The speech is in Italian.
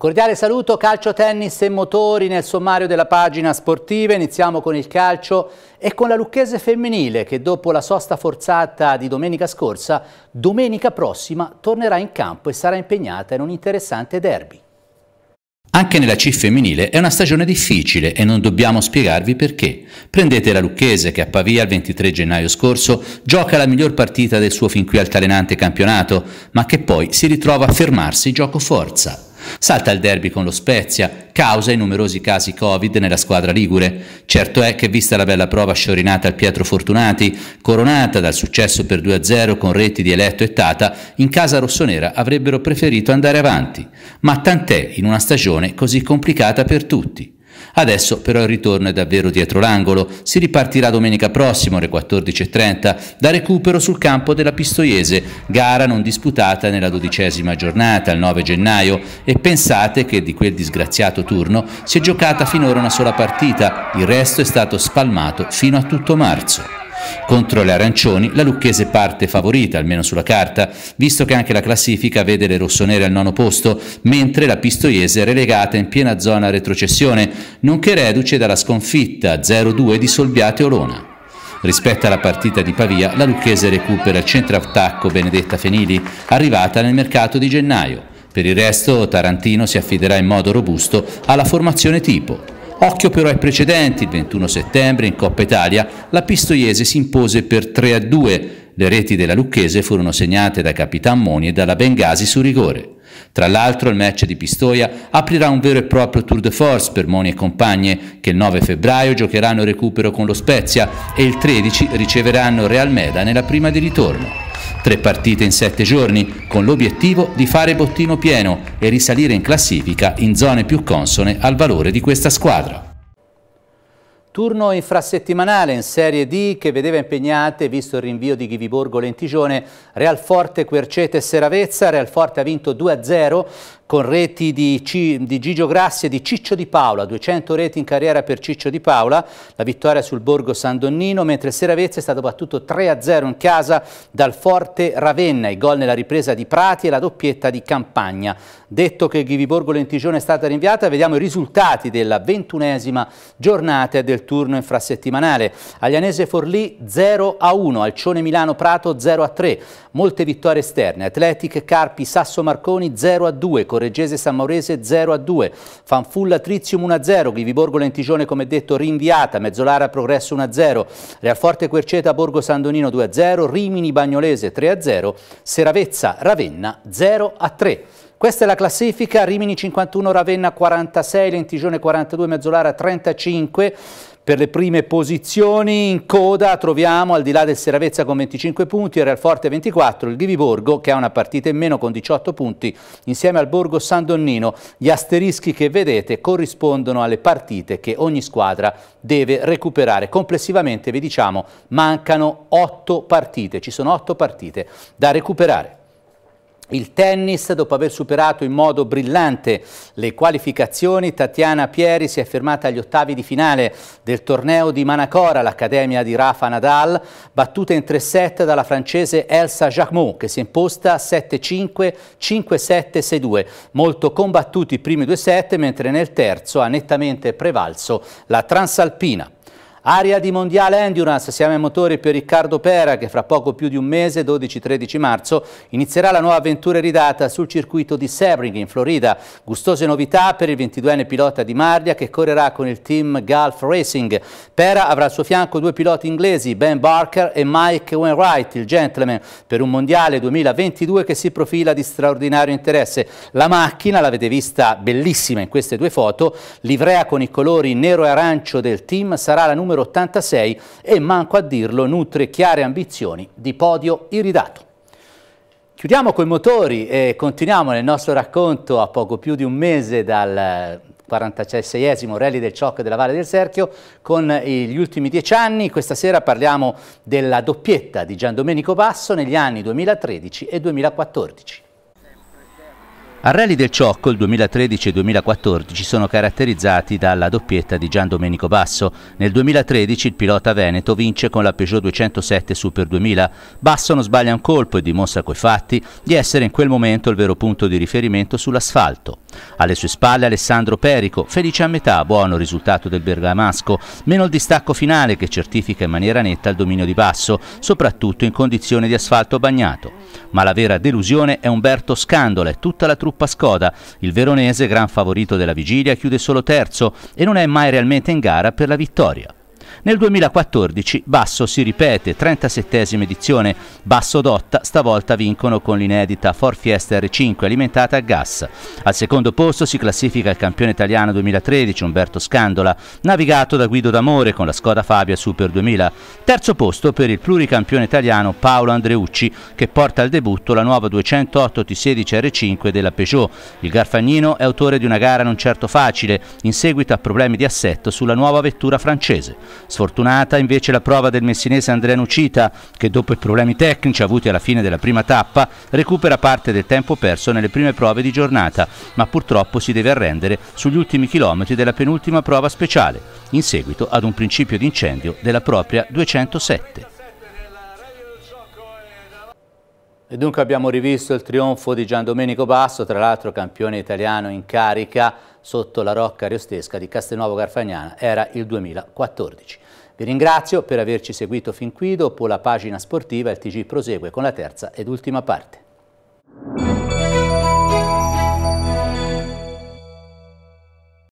cordiale saluto, calcio, tennis e motori nel sommario della pagina sportiva. Iniziamo con il calcio e con la lucchese femminile che dopo la sosta forzata di domenica scorsa, domenica prossima tornerà in campo e sarà impegnata in un interessante derby. Anche nella C femminile è una stagione difficile e non dobbiamo spiegarvi perché. Prendete la Lucchese che a Pavia il 23 gennaio scorso gioca la miglior partita del suo fin qui altalenante campionato, ma che poi si ritrova a fermarsi gioco forza. Salta il derby con lo Spezia, causa i numerosi casi Covid nella squadra ligure. Certo è che vista la bella prova sciorinata al Pietro Fortunati, coronata dal successo per 2-0 con reti di Eletto e Tata, in casa rossonera avrebbero preferito andare avanti. Ma tant'è in una stagione così complicata per tutti. Adesso però il ritorno è davvero dietro l'angolo, si ripartirà domenica prossima alle 14.30 da recupero sul campo della Pistoiese, gara non disputata nella dodicesima giornata, il 9 gennaio, e pensate che di quel disgraziato turno si è giocata finora una sola partita, il resto è stato spalmato fino a tutto marzo. Contro le arancioni la Lucchese parte favorita, almeno sulla carta, visto che anche la classifica vede le rossonere al nono posto, mentre la Pistoiese è relegata in piena zona retrocessione, nonché reduce dalla sconfitta 0-2 di Solbiate Olona. Rispetto alla partita di Pavia, la Lucchese recupera il centroattacco Benedetta Fenili, arrivata nel mercato di gennaio. Per il resto Tarantino si affiderà in modo robusto alla formazione tipo. Occhio però ai precedenti, il 21 settembre in Coppa Italia la Pistoiese si impose per 3 a 2, le reti della Lucchese furono segnate da Capitan Moni e dalla Bengasi su rigore. Tra l'altro il match di Pistoia aprirà un vero e proprio tour de force per Moni e compagne che il 9 febbraio giocheranno recupero con lo Spezia e il 13 riceveranno Real Meda nella prima di ritorno. Tre partite in sette giorni, con l'obiettivo di fare bottino pieno e risalire in classifica in zone più consone al valore di questa squadra. Turno infrasettimanale in Serie D che vedeva impegnate, visto il rinvio di Ghiviborgo Lentigione, Real Forte, Quercete e Seravezza. Real Forte ha vinto 2-0 con reti di, C, di, Gigio Grassi e di Ciccio Di Paola, 200 reti in carriera per Ciccio Di Paola, la vittoria sul Borgo San Donnino, mentre Seravezza è stato battuto 3-0 in casa dal Forte Ravenna, i gol nella ripresa di Prati e la doppietta di Campagna. Detto che Ghiviborgo Lentigione è stata rinviata, vediamo i risultati della ventunesima giornata del turno infrasettimanale. Aglianese Forlì 0-1, Alcione Milano Prato 0-3, molte vittorie esterne, Atletic Carpi Sasso Marconi 0-2, Reggese San Maurese 0 a 2, Fanfulla Trizium 1 a 0, Viviborgo Lentigione come detto rinviata, Mezzolara Progresso 1 a 0, Realforte Querceta Borgo Sandonino 2 a 0, Rimini Bagnolese 3 a 0, Seravezza Ravenna 0 a 3. Questa è la classifica, Rimini 51, Ravenna 46, Lentigione 42, Mezzolara 35. Per le prime posizioni in coda troviamo al di là del Seravezza con 25 punti, il Real Forte 24, il Ghiviborgo che ha una partita in meno con 18 punti insieme al Borgo San Donnino. Gli asterischi che vedete corrispondono alle partite che ogni squadra deve recuperare. Complessivamente vi diciamo mancano 8 partite, ci sono 8 partite da recuperare il tennis, dopo aver superato in modo brillante le qualificazioni, Tatiana Pieri si è fermata agli ottavi di finale del torneo di Manacora, l'accademia di Rafa Nadal, battuta in 3-7 dalla francese Elsa Jacquemot, che si è imposta 7-5, 5-7, 6-2. Molto combattuti i primi due set, mentre nel terzo ha nettamente prevalso la Transalpina. Aria di Mondiale Endurance, siamo ai motori per Riccardo Pera che fra poco più di un mese, 12-13 marzo, inizierà la nuova avventura ridata sul circuito di Sebring in Florida. Gustose novità per il 22enne pilota di Marlia che correrà con il team Gulf Racing. Pera avrà al suo fianco due piloti inglesi, Ben Barker e Mike Wainwright, il gentleman, per un Mondiale 2022 che si profila di straordinario interesse. La macchina, l'avete vista bellissima in queste due foto, livrea con i colori nero e arancio del team, sarà la numero numero 86 e, manco a dirlo, nutre chiare ambizioni di podio iridato. Chiudiamo coi motori e continuiamo nel nostro racconto a poco più di un mese dal 46esimo Rally del Ciocco della Valle del Serchio con gli ultimi dieci anni. Questa sera parliamo della doppietta di Gian Domenico Basso negli anni 2013 e 2014. Al rally del Ciocco il 2013 e 2014 sono caratterizzati dalla doppietta di Gian Domenico Basso. Nel 2013 il pilota veneto vince con la Peugeot 207 Super 2000. Basso non sbaglia un colpo e dimostra coi fatti di essere in quel momento il vero punto di riferimento sull'asfalto. Alle sue spalle Alessandro Perico, felice a metà, buono risultato del bergamasco, meno il distacco finale che certifica in maniera netta il dominio di Basso, soprattutto in condizioni di asfalto bagnato. Ma la vera delusione è Umberto Scandola e tutta la truffa Gruppa Skoda. Il veronese, gran favorito della vigilia, chiude solo terzo e non è mai realmente in gara per la vittoria. Nel 2014 Basso si ripete, 37esima edizione, Basso Dotta stavolta vincono con l'inedita Ford Fiesta R5 alimentata a gas. Al secondo posto si classifica il campione italiano 2013 Umberto Scandola, navigato da Guido D'Amore con la Skoda Fabia Super 2000. Terzo posto per il pluricampione italiano Paolo Andreucci che porta al debutto la nuova 208 T16 R5 della Peugeot. Il Garfagnino è autore di una gara non certo facile in seguito a problemi di assetto sulla nuova vettura francese. Sfortunata invece la prova del messinese Andrea Nucita, che dopo i problemi tecnici avuti alla fine della prima tappa, recupera parte del tempo perso nelle prime prove di giornata, ma purtroppo si deve arrendere sugli ultimi chilometri della penultima prova speciale, in seguito ad un principio di incendio della propria 207. E dunque abbiamo rivisto il trionfo di Gian Domenico Basso, tra l'altro campione italiano in carica sotto la rocca ariostesca di Castelnuovo Garfagnana era il 2014. Vi ringrazio per averci seguito fin qui, dopo la pagina sportiva il TG prosegue con la terza ed ultima parte.